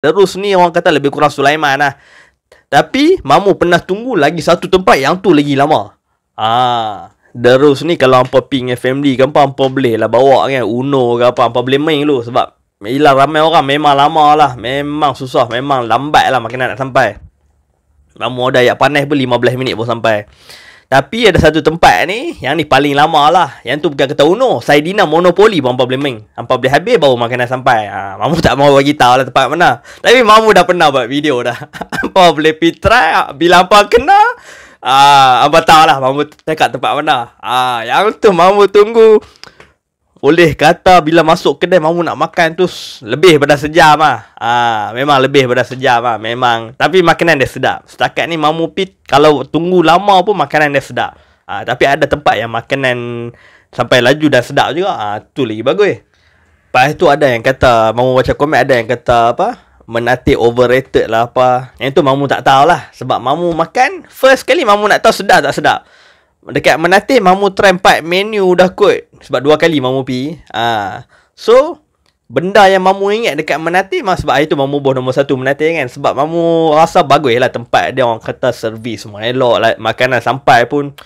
Terus ni orang kata lebih kurang Sulaiman lah. Tapi Mamu pernah tunggu lagi satu tempat yang tu lagi lama. Ah, Terus ni kalau hampa ping dengan family kan apa hampa boleh lah bawa kan Uno ke apa hampa boleh main dulu sebab Yelah ramai orang memang lama lah Memang susah memang lambat lah makanan nak sampai Mamu ada ayat panas pun 15 minit pun sampai tapi ada satu tempat ni Yang ni paling lama lah Yang tu bukan kata uno oh, Saidina monopoli pun hampa boleh main Hampa boleh habis baru makanan sampai ha, Mamu tak mahu bagi tahu lah tempat mana Tapi Mamu dah pernah buat video dah Hampa boleh pergi try ah, Bila hampa kena Ah, uh, Abang tahu lah Mamu cakap tempat mana Ah, uh, Yang tu Mamu tunggu boleh kata bila masuk kedai mahu nak makan tu lebih pada sejam ah. Ah memang lebih pada sejam ah memang. Tapi makanan dia sedap. Setakat ni mahu pit kalau tunggu lama pun makanan dia sedap. Ah tapi ada tempat yang makanan sampai laju dan sedap juga. Ah tu lagi bagus. Pas tu ada yang kata mahu baca komen ada yang kata apa? Menatik overrated lah apa. Yang tu mahu tak tahulah sebab mahu makan first kali mahu nak tahu sedap tak sedap. Dekat Menatih Mamu try 4 menu dah kot Sebab dua kali Mamu pi Ah, ha. So Benda yang Mamu ingat dekat Menatih mah, Sebab hari tu Mamu boh nombor 1 Menatih kan Sebab Mamu rasa bagus lah tempat dia Orang kata servis semua elok lah Makanan sampai pun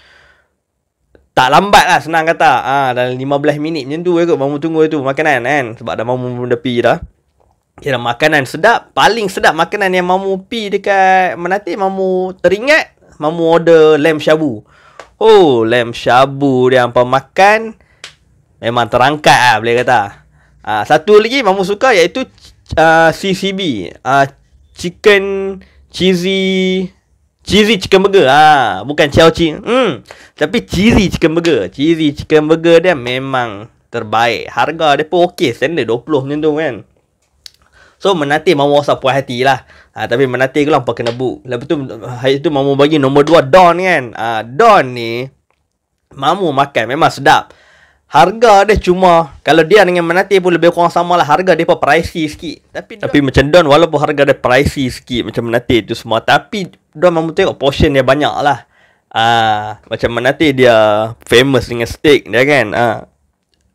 Tak lambat lah senang kata Ah, ha, Dalam belas minit macam tu je kot Mamu tunggu tu makanan kan Sebab dah Mamu pun dah pi dah Kira makanan sedap Paling sedap makanan yang Mamu pi dekat Menatih Mamu teringat Mamu order lamb shabu Oh, lem shabu, dia hampa makan. Memang terangkat lah boleh kata. Ah, satu lagi mamu suka iaitu uh, ah, CCB. uh, ah, chicken cheesy cheesy chicken burger. Ah, bukan chow chi. Hmm. Tapi cheesy chicken burger. Cheesy chicken burger dia memang terbaik. Harga dia pun okey, standard 20 macam tu kan. So Menati mama rasa puas hati lah ha, Tapi Menati ke lampau lah, kena buk Lepas tu hari tu mama bagi nombor dua Don kan ha, Don ni Mamu makan memang sedap Harga dia cuma Kalau dia dengan Menati pun lebih kurang sama lah Harga dia pun pricey sikit Tapi tapi don, macam Don walaupun harga dia pricey sikit Macam Menati tu semua Tapi Don mamu tengok portion dia banyak lah Ah, uh, macam mana dia famous dengan steak dia kan. uh,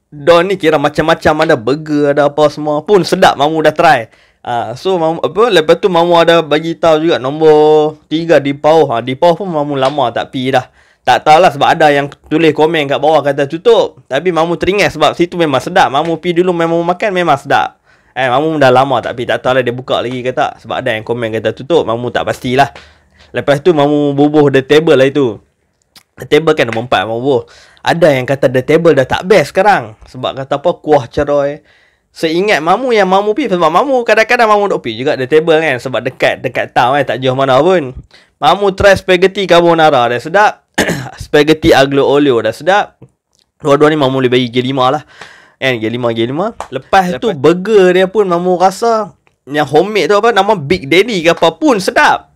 Don ni kira macam-macam ada burger ada apa semua pun sedap mamu dah try. Ah uh, so mamu apa lepas tu mamu ada bagi tahu juga nombor 3 di Pau. Ha ah, di Pau pun mamu lama tak pi dah. Tak tahu lah sebab ada yang tulis komen kat bawah kata tutup. Tapi mamu teringat sebab situ memang sedap. Mamu pi dulu memang makan memang sedap. Eh mamu dah lama tak pi tak tahu lah dia buka lagi kata sebab ada yang komen kata tutup. Mamu tak pastilah. Lepas tu mamu bubuh the table lah itu. Table kan nombor empat nombor oh, Ada yang kata the table dah tak best sekarang Sebab kata apa kuah ceroy Seingat so, mamu yang mamu pergi Sebab mamu kadang-kadang mamu duk pergi juga the table kan Sebab dekat dekat town kan tak jauh mana pun Mamu try spaghetti carbonara dah sedap Spaghetti aglio olio dah sedap Dua-dua ni mamu boleh bagi G5 lah Kan G5 G5 Lepas, Lepas tu burger dia pun mamu rasa Yang homemade tu apa nama Big Daddy ke apa pun sedap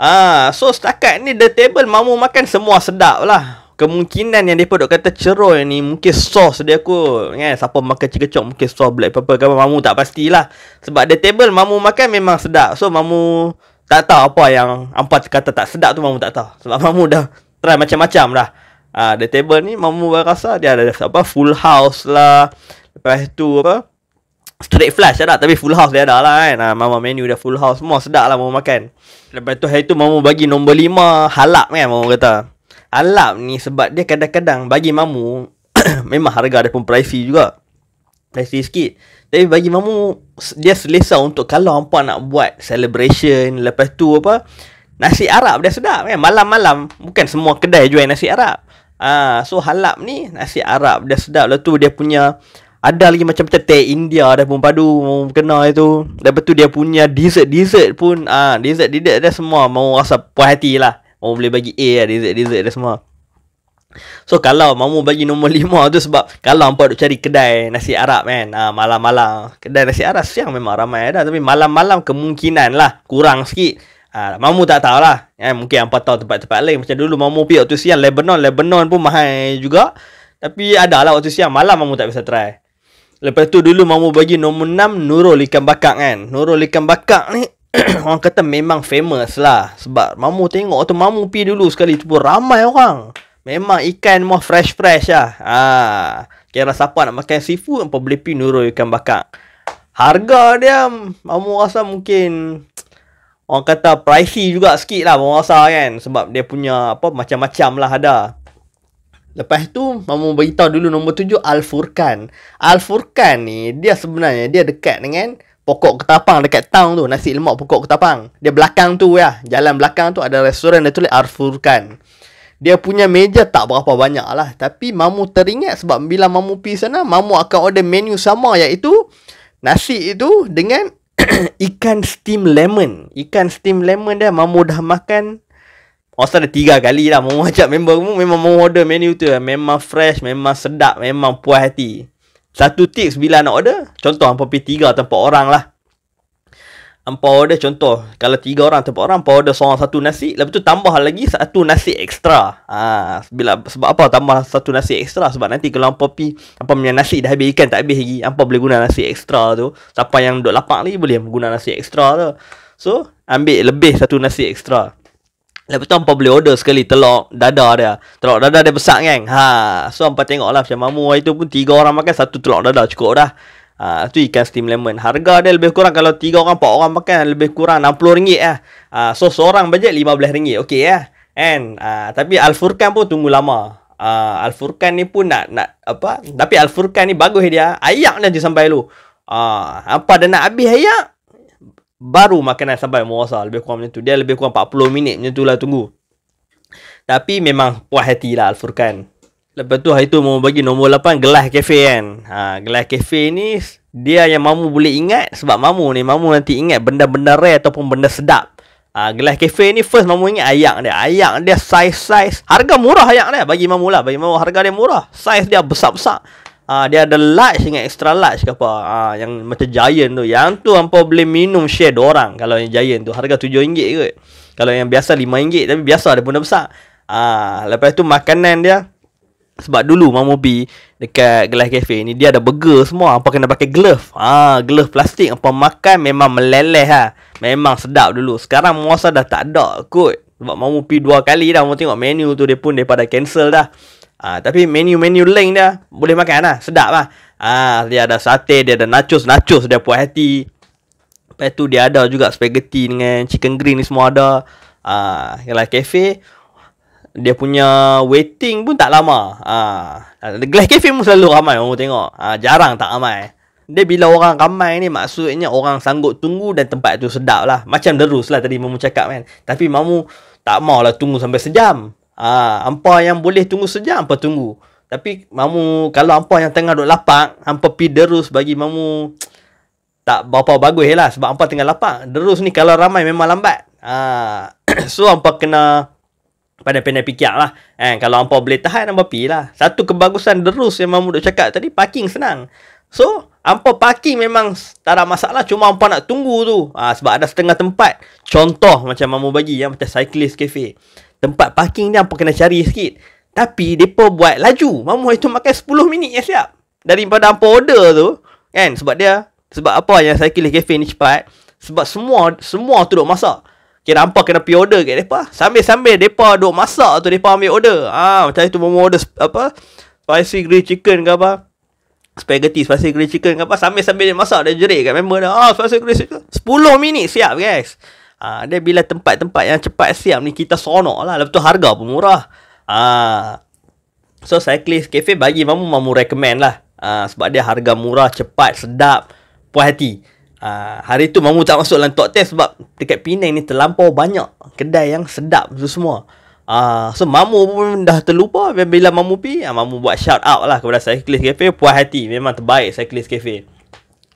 Ah, so setakat ni the table mamu makan semua sedap lah. Kemungkinan yang depa dok kata ceroy ni mungkin sos dia aku. Kan siapa makan cicak mungkin sos black pepper ke mamu tak pastilah. Sebab the table mamu makan memang sedap. So mamu tak tahu apa yang ampa kata tak sedap tu mamu tak tahu. Sebab mamu dah try macam-macam lah. Ah, the table ni mamu rasa dia ada apa full house lah. Lepas tu apa? Straight flash tak ada Tapi full house dia ada lah kan ah, Mama menu dia full house Semua sedap lah Mama makan Lepas tu hari tu Mama bagi nombor lima Halap kan Mama kata Halap ni sebab dia kadang-kadang Bagi Mama Memang harga dia pun pricey juga Pricey sikit Tapi bagi Mama Dia selesa untuk Kalau hampa nak buat Celebration Lepas tu apa Nasi Arab dia sedap kan Malam-malam Bukan semua kedai jual nasi Arab Ah, So halap ni Nasi Arab dia sedap Lepas tu dia punya ada lagi macam Teh India dah pun padu Mau kena itu Lepas tu dia punya dessert-dessert pun ah ha, Dessert-dessert dia semua Mau rasa puas hati lah Mau boleh bagi A lah Dessert-dessert dia semua So kalau mau bagi nombor lima, tu sebab kalau mampu duk cari kedai nasi Arab kan ha, malam-malam kedai nasi Arab siang memang ramai dah tapi malam-malam kemungkinan lah kurang sikit ha, mamu tak tahulah eh, mungkin hangpa tahu tempat-tempat lain macam dulu mamu pergi waktu siang Lebanon Lebanon pun mahal juga tapi ada lah waktu siang malam mamu tak bisa try Lepas tu dulu mamu bagi nombor 6 Nurul ikan bakar kan. Nurul ikan bakar ni orang kata memang famous lah sebab mamu tengok tu mamu pi dulu sekali tu pun ramai orang. Memang ikan mah fresh fresh lah. Ha. Kira siapa nak makan seafood apa boleh pi Nurul ikan bakar. Harga dia mamu rasa mungkin orang kata pricey juga sikit lah mamu rasa kan sebab dia punya apa macam-macam lah ada. Lepas tu mama beritahu dulu nombor tujuh Al-Furqan Al-Furqan ni dia sebenarnya dia dekat dengan pokok ketapang dekat town tu Nasi lemak pokok ketapang Dia belakang tu ya Jalan belakang tu ada restoran dia tulis Al-Furqan Dia punya meja tak berapa banyak lah Tapi mamu teringat sebab bila mamu pergi sana mamu akan order menu sama iaitu Nasi itu dengan ikan steam lemon Ikan steam lemon dia mamu dah makan Monster oh, dah tiga kali lah Mau ajak member kamu Memang mau order menu tu lah. Memang fresh Memang sedap Memang puas hati Satu tips bila nak order Contoh Ampun pergi tiga atau empat orang lah Ampun order contoh Kalau tiga orang atau empat orang Ampun order seorang satu nasi Lepas tu tambah lagi Satu nasi ekstra ha, bila, Sebab apa tambah satu nasi ekstra Sebab nanti kalau Ampun pergi Ampun punya nasi dah habis ikan tak habis lagi Ampun boleh guna nasi ekstra tu Siapa yang duduk lapak ni Boleh guna nasi ekstra tu So Ambil lebih satu nasi ekstra Lepas tu hampa boleh order sekali telur dada dia. Telur dada dia besar kan. Ha, so hampa tengok lah macam mamu hari tu pun tiga orang makan satu telur dada cukup dah. Ha, tu ikan steam lemon. Harga dia lebih kurang kalau tiga orang, empat orang makan lebih kurang RM60 lah. Eh. Ha, so seorang bajet RM15. Okay lah. Ya? And, ha, tapi Al-Furqan pun tunggu lama. Ha, Al-Furqan ni pun nak, nak apa. Tapi Al-Furqan ni bagus dia. Ayak dia sampai lu. Ha, apa dia nak habis ayak? Baru makanan sampai muasa Lebih kurang macam tu Dia lebih kurang 40 minit macam tu lah tunggu Tapi memang puas hati lah Al-Furqan Lepas tu hari tu mau bagi nombor 8 Gelas kafe kan ha, Gelas kafe ni Dia yang mamu boleh ingat Sebab mamu ni Mamu nanti ingat benda-benda rare Ataupun benda sedap ha, Gelas kafe ni first mamu ingat ayak dia Ayak dia size-size Harga murah ayak dia Bagi mamu lah Bagi mamu harga dia murah Size dia besar-besar Ah dia ada large dengan extra large ke apa? Ah yang macam giant tu. Yang tu hangpa boleh minum share dua orang kalau yang giant tu harga rm ringgit, kot. Kalau yang biasa rm ringgit. tapi biasa dia pun dah besar. Ah lepas tu makanan dia sebab dulu Mamu B dekat gelas cafe ni dia ada burger semua hangpa kena pakai glove. Ah glove plastik hangpa makan memang meleleh ha. Memang sedap dulu. Sekarang muasa dah tak ada kot. Sebab mahu pergi dua kali dah Mamu tengok menu tu dia pun daripada cancel dah. Ah, tapi menu-menu link dia boleh makan lah. Sedap lah. Ah, dia ada sate, dia ada nachos. Nachos dia puas hati. Lepas tu dia ada juga spaghetti dengan chicken green ni semua ada. Ah, ialah cafe. Dia punya waiting pun tak lama. Ah, Glass cafe pun selalu ramai orang tengok. Ah, jarang tak ramai. Dia bila orang ramai ni maksudnya orang sanggup tunggu dan tempat tu sedap lah. Macam derus lah tadi Mamu cakap kan. Tapi Mamu tak maulah tunggu sampai sejam. Ah, hampa yang boleh tunggu sejak hampa tunggu. Tapi mamu kalau hampa yang tengah duk lapak, hampa pi derus bagi mamu tak berapa bagus lah sebab hampa tengah lapak. Derus ni kalau ramai memang lambat. Ah, so hampa kena pada pandai fikir lah. Eh, kalau hampa boleh tahan, hampa pergi lah. Satu kebagusan derus yang mamu duk cakap tadi, parking senang. So, hampa parking memang tak ada masalah. Cuma hampa nak tunggu tu. Ha, sebab ada setengah tempat. Contoh macam mamu bagi, yang macam cyclist cafe. Tempat parking ni apa kena cari sikit. Tapi depa buat laju. Mamu itu makan 10 minit ya siap. Daripada apa order tu, kan? Sebab dia sebab apa yang saya kilih kafe ni cepat? Sebab semua semua tu duk masak. Kira apa kena pi order kat depa. Sambil-sambil depa duk masak tu depa ambil order. Ah, ha, macam itu mamu order apa? Spicy grilled chicken ke apa? Spaghetti spicy grilled chicken ke apa? Sambil-sambil dia masak dia jerit kat member dia. Ah, oh, spicy grilled chicken. 10 minit siap, guys. Ah, dia bila tempat-tempat yang cepat siap ni kita seronok lah. Lepas tu harga pun murah. Ah. So Cyclist Cafe bagi mamu mamu recommend lah. Ah, sebab dia harga murah, cepat, sedap, puas hati. Ah, hari tu mamu tak masuk dalam top 10 sebab dekat Penang ni terlampau banyak kedai yang sedap tu semua. Ah, so mamu pun dah terlupa bila mamu pi, ah, mamu buat shout out lah kepada Cyclist Cafe puas hati. Memang terbaik Cyclist Cafe.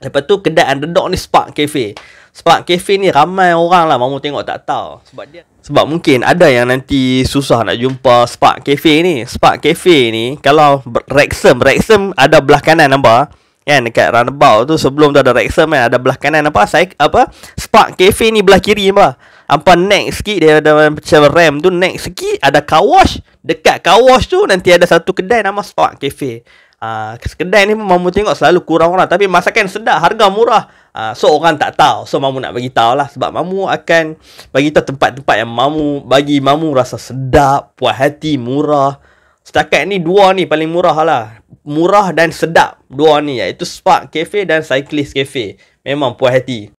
Lepas tu kedai underdog ni Spark Cafe. Spark Cafe ni ramai orang lah mahu tengok tak tahu. Sebab dia sebab mungkin ada yang nanti susah nak jumpa Spark Cafe ni. Spark Cafe ni kalau Rexham, Rexham ada belah kanan nampak. Kan dekat roundabout tu sebelum tu ada Rexham kan ada belah kanan apa? Saya apa? Spark Cafe ni belah kiri nampak. Apa next sikit dia ada macam ram tu next sikit ada car wash. Dekat car wash tu nanti ada satu kedai nama Spark Cafe. Uh, ah, kedai ni pun Mamu tengok selalu kurang orang Tapi masakan sedap Harga murah uh, So orang tak tahu So Mamu nak bagi tahu lah Sebab Mamu akan Bagi tahu tempat-tempat yang Mamu Bagi Mamu rasa sedap Puas hati Murah Setakat ni dua ni paling murah lah Murah dan sedap Dua ni iaitu Spark Cafe dan Cyclist Cafe Memang puas hati